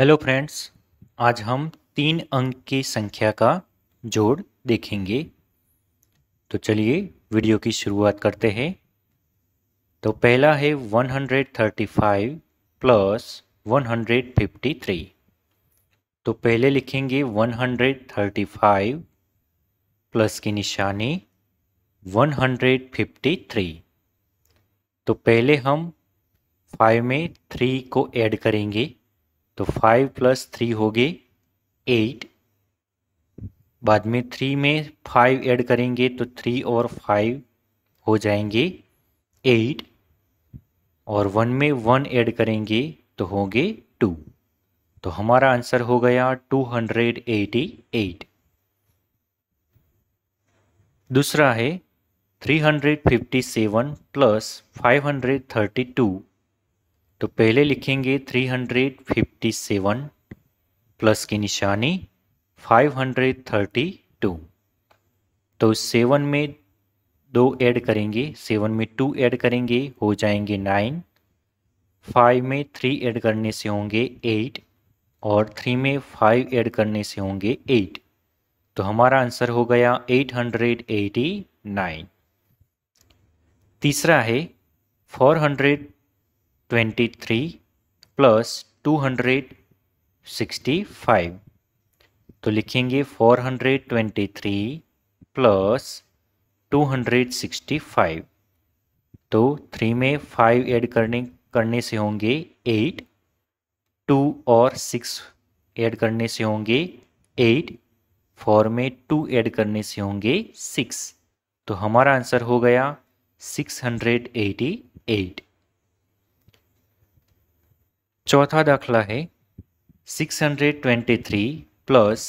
hello friends आज हम तीन अंक की संख्या का जोड़ देखेंगे तो चलिए वीडियो की शुरुआत करते हैं तो पहला है 135 प्लस 153 तो पहले लिखेंगे 135 प्लस की निशानी 153 तो पहले हम फाइव में थ्री को ऐड करेंगे तो फाइव प्लस थ्री हो गए एट बाद में थ्री में फाइव ऐड करेंगे तो थ्री और फाइव हो जाएंगे एट और वन में वन ऐड करेंगे तो होंगे टू तो हमारा आंसर हो गया टू हंड्रेड एटी एट दूसरा है three hundred fifty seven plus five hundred thirty two तो पहले लिखेंगे 357 प्लस की निशानी 532 तो सेवन में दो ऐड करेंगे सेवन में टू ऐड करेंगे हो जाएंगे नाइन फाइव में थ्री ऐड करने से होंगे एट और थ्री में फाइव ऐड करने से होंगे एट तो हमारा आंसर हो गया एट हंड्रेड एटी नाइन तीसरा है फोर हंड्रेड 23 प्लस 265 तो लिखेंगे 423 प्लस 265 तो थ्री में फाइव ऐड करने करने से होंगे एट टू और सिक्स ऐड करने से होंगे एट फोर में टू ऐड करने से होंगे सिक्स तो हमारा आंसर हो गया सिक्स हंड्रेड एटी एट चौथा दाखला है 623 प्लस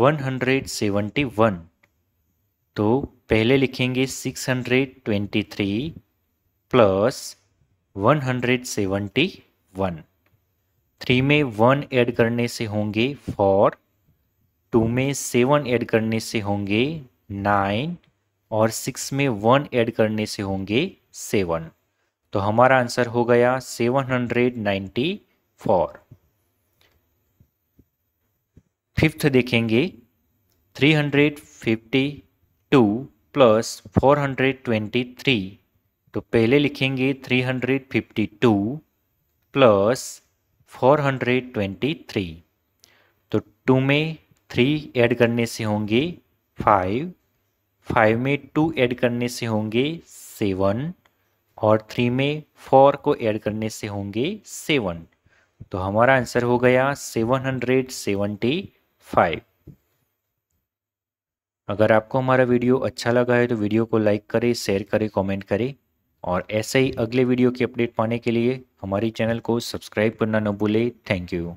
171 तो पहले लिखेंगे 623 प्लस 171 थ्री में वन ऐड करने से होंगे फोर टू में सेवन ऐड करने से होंगे नाइन और सिक्स में वन ऐड करने से होंगे सेवन तो हमारा आंसर हो गया seven hundred ninety four fifth देखेंगे 352 प्लस 423 तो पहले लिखेंगे 352 प्लस 423 तो टू में थ्री ऐड करने से होंगे फाइव फाइव में टू ऐड करने से होंगे सेवन और थ्री में फोर को ऐड करने से होंगे सेवन तो हमारा आंसर हो गया सेवन हंड्रेड सेवेंटी फाइव अगर आपको हमारा वीडियो अच्छा लगा है तो वीडियो को लाइक करें शेयर करें कमेंट करें और ऐसे ही अगले वीडियो की अपडेट पाने के लिए हमारी चैनल को सब्सक्राइब करना न भूलें थैंक यू